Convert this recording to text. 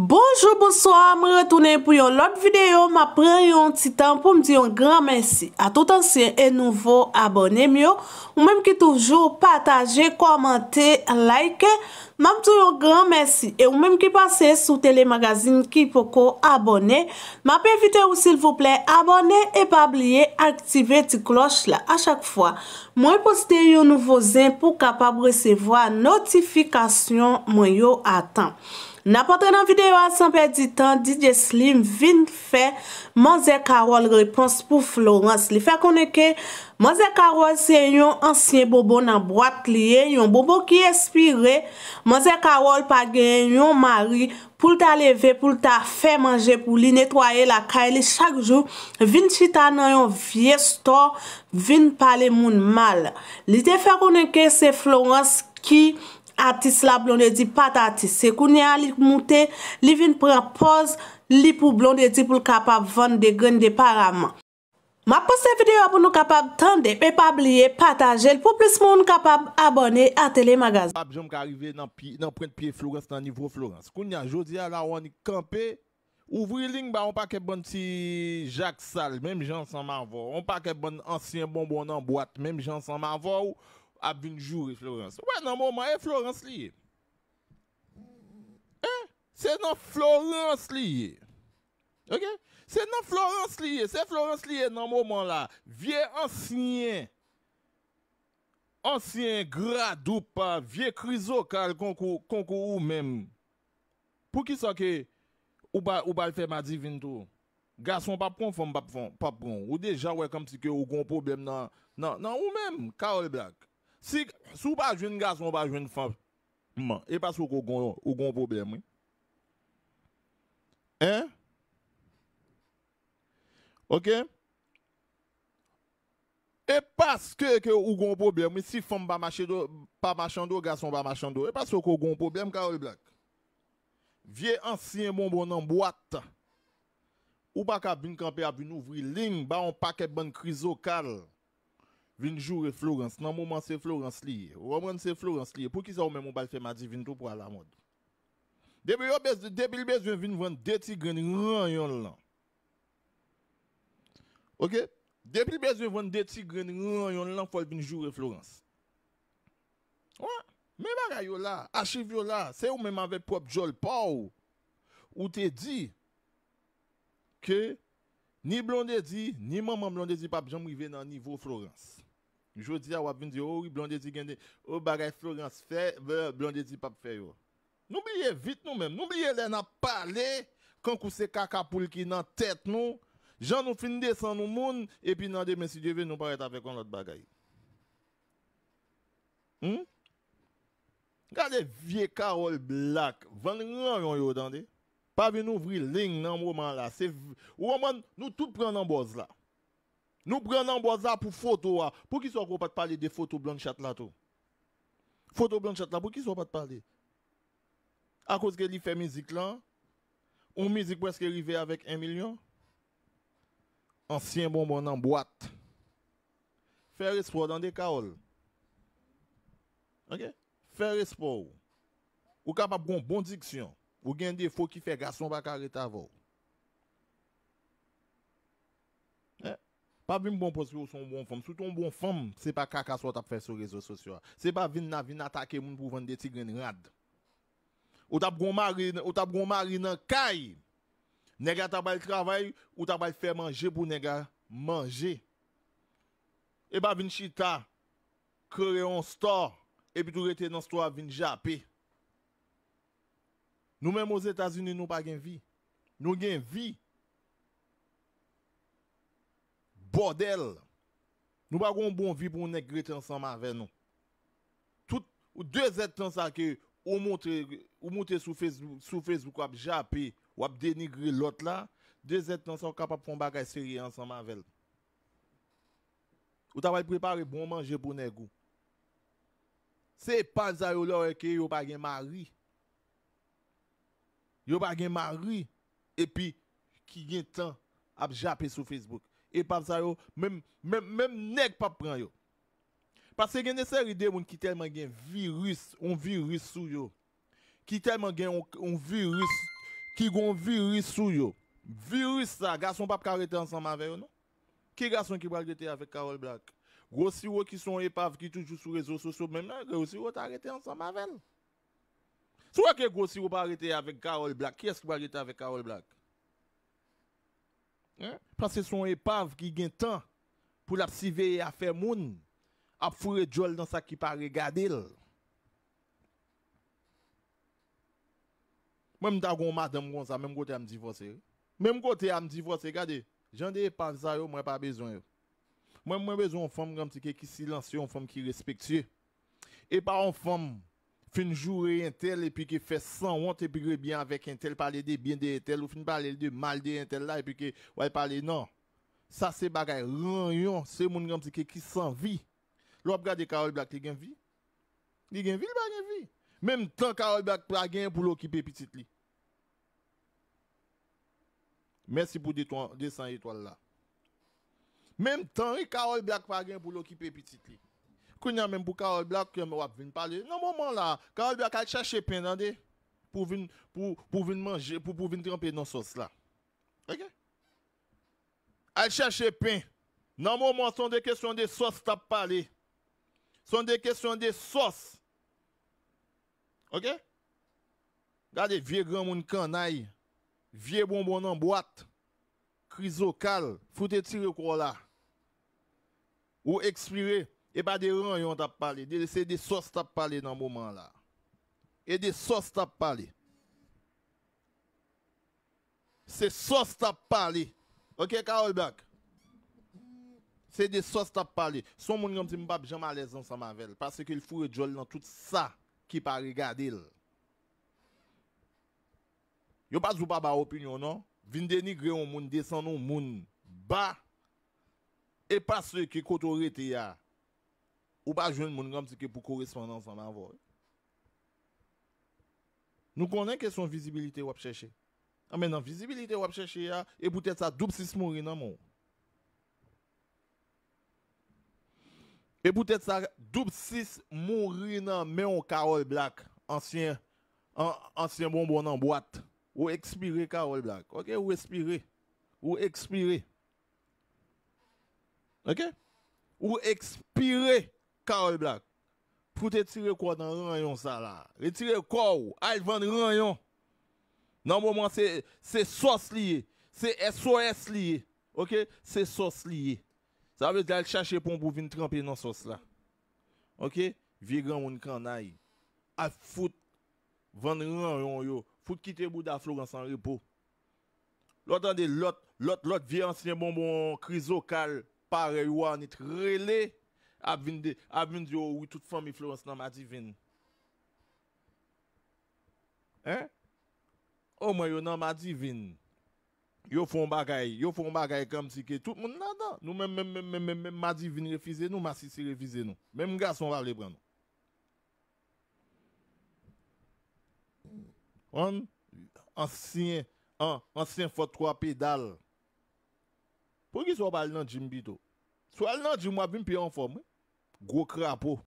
Bonjour, bonsoir, me retounen pou yon lop videyo, ma pren yon titan pou mdi yon gran mersi a tout ansyen e nouvo abonem yo Ou mem ki toujou pataje, komante, like, ma mdi yon gran mersi e ou mem ki pase sou telemagazin ki poko abonem Ma pe evite ou sil vouple abonem e pa bliye aktive ti kloch la a chak fwa Mwen poste yon nouvo zin pou kapab resevo a notifikasyon mwen yo atan N apote nan videyo an sanpe di tan, DJ Slim vin fe Manze Karol repons pou Florence. Li fe konen ke Manze Karol se yon ansyen bobo nan boate liye, yon bobo ki espire. Manze Karol pa gen yon mari pou lta leve, pou lta fe manje pou li netwaye la kaile chak jou. Vin chita nan yon vie store, vin pale moun mal. Li te fe konen ke se Florence ki... Atis la blon de di pat atis se koun ya li moute li vin pran pos li pou blon de di pou l kapab van de gren de paraman. Ma poste videyo apou nou kapab tande e pabliye patajel pou plis moun kapab abone a telemagazin. Pab jom ka arrive nan pointe piye Florence nan nivou Florence. Koun ya jodi ya la wani kampe, ouvri ling ba wapak e bon ti jak sal, menm jansan ma vòw, wapak e bon ansyen bonbon nan boat, menm jansan ma vòw. A bin juri Florence. Ouè nan mouman, e Florence liye. Eh, se nan Florence liye. Ok? Se nan Florence liye. Se Florence liye nan mouman la. Vie ancien. Ancien grad ou pa. Vie krizo kal konkou ou menm. Pou ki sa ke ou bal fe madivin tou. Gason pap kon fom pap kon. Ou deja wè kom si ke ou kon problem nan nan ou menm. Ka ou le blak. Si ou pa jwen gason, ou pa jwen fanman, e pa sou kou goun pou bè mwen. Hein? Ok? E pa sou kou goun pou bè mwen, si fanman pa machan do, gason pa machan do. E pa sou kou goun pou bè mwen, Karoli Black. Vie ansyen moun bon nan boat. Ou pa ka bin kampe ap bin ouvri ling, ba an paket bon krizokal. E pa sou kou goun pou bè mwen, Karoli Black. Vinjou re Florence, nan mouman se Florence liye. Wan moun se Florence liye, pou ki sa ou men mou bal fè madi vinjou pou ala mod. Debil bez yon vinjou vwant deti gren yon lan. Ok? Debil bez yon vwant deti gren yon lan fol binjou re Florence. Wan, men baray yo la, achiv yo la, se ou men mwen vep pop jol pa ou. Ou te di, ke ni blondè di, ni maman blondè di pa bi jan mwen ven nan nivou Florence. Jodi a wap vin di, oh, ou yi blondezi gen de, ou oh, bagay Florence fè, euh, blondezi pap fè yo. Nou biye vit nou men, nou biye lè nan pale, kankou se kaka poule ki nan tèt nou, jan nou fin de san nou moun, epi nan de men si devè nou paret avèk an lot bagay. Hmm? Gade vie karol blak, van nan yon yo dande, pa vin nou vri ling nan mouman la, ou moun nou tout pren nan boz la. Nous prenons un pour photo. Ah. Pour qui soit qu'on pas parler des photos blanches là tout. Photo blanche là pour qui soit pas parler. À cause que il fait musique là, on musique presque arrivée avec un million. Ancien bonbon en boîte. Faire espoir dans des caoles. OK? Faire espoir. Ou capable de bonne diction. Ou des faux qui fait garçon pas arrêter avant. Pas vin bon parce que bon femme. Sous ton bon femme, c'est pas caca soit à fait sur les réseaux sociaux. C'est pas vin na vin attaquer moun pour vendre des tigres Ou t'as bon mari, ou t'as bon mari nan caille. Nègre t'a travail ou t'as faire manger pour nègre manger. Et pas vin chita créer un store et puis tout rester dans store vin japper. Nous-mêmes aux États-Unis, nous pas de vie. Nous gain vie Bordel, nou bagon bon vi bon negre te ansan ma ven nou. Tout, ou de zet tan sa ke ou monte sou Facebook ap japi ou ap denigre lot la, de zet tan sa ou kapap kon bagay seri ansan ma ven. Ou tabay prepare bon manje bon negu. Se pan zayou la ou eke yo bagen ma ri. Yo bagen ma ri epi ki gen tan ap japi sou Facebook. et pas ça même même même nèg pas prend yo parce que y a une série de gens qui tellement un virus, un virus sou yo. Qui tellement de un virus, qui gon virus sou yo. Virus ça, garçon pas arrêter ensemble avec eux, non? Qui garçon qui va arrêter avec Carole Black? Grossiro qui sont épaves, qui toujours sur les réseaux sociaux, même là, Grossiro t'a arrêté ensemble avec elle. Soit que Grossiro pas arrêté avec Carole Black, qui est-ce qui va arrêter avec Carole Black? Hein? Parce que son épave qui gagne temps pour la civer à faire moun, à fourrer Joel dans sa qui pas regarder. Même ta gon madame comme ça, même côté à me divorcer. Même côté à me divorcer, regardez, j'en ai pas ça, moi pas besoin. Moi, moi besoin d'une femme qui silencieuse, une femme qui respectueuse. Et pas une femme Finjou re entel epike fe san wante pe grebyan avek entel, pale de bien de entel ou finjou pale de mal de entel la epike wale pale nan. Sa se bagay ranyon, se moun gamsike ki san vi. Lop gade Karol Black li genvi? Li genvi li bagenvi? Mem tan Karol Black pragen pou lo kipe pitit li. Mersi pou de san etwal la. Mem tan Karol Black pragen pou lo kipe pitit li. Quand même pour Carole Black, parler. Non, Carole Black a pain pour venir manger, pour venir tremper dans sauce là. OK Elle cherche pain. Non, moment sont des questions de sauce T'as parlé. Sont des questions de sauce. OK Regardez vieux grand monde vieux bonbon en boîte, crisocal, tirer là. Ou expirer E pa de ran yon tap pali. Se de sos tap pali nan mouman la. E de sos tap pali. Se sos tap pali. Ok ka ol bak? Se de sos tap pali. Son moun yon si mbap jam alez nan sa mavel. Pas se ki l fure jol nan tout sa ki pa rigadi l. Yo pa zoupa ba opinyon nan? Vin denigre yon moun, desen yon moun. Ba! E pa se ki koto rete ya. ou pas jouer monde comme que pour correspondance en avant. Nous connaissons que son visibilité ou chercher. Ah maintenant visibilité e ou chercher et peut-être ça double six mourir dans mon. Et peut-être ça double six mourir dans mais on Carol Black ancien ancien bonbon en boîte ou expirer Carol Black. OK, ou expirer ou expirer OK? Ou expirer Carol Black, pour te tirer quoi dans rayon ça là. Retirer quoi ou, vendre ah, vendre rayon. Dans moment, c'est sauce lié, c'est SOS lié, ok? C'est sauce lié. Ça veut dire chercher pour pour venir tremper dans sauce là. Ok? Vieux grand monde canaille. aille. A foot, vendre rayon yo, foot quitter Bouda Florence en repos. L'autre, l'autre, l'autre, l'autre, vieux ancien bonbon, crisocale, pareil, ou an, relé. Avvinde oh, oh, yo ouwitout fom influence nan ma divin. Eh? O mwen yo nan ma divin. Yo fon bagay. Yo fon bagay kam si ke tout moun nan dan. Nou men men men men men men men ma divin refize nou. Ma sisi refize nou. Men mga son wale bran nou. An. An sin. An. An sin fotro apedal. Pou ki sou wale nan jim bito? Sou wale nan jim wabim pi an fom wey. Gros crapaud.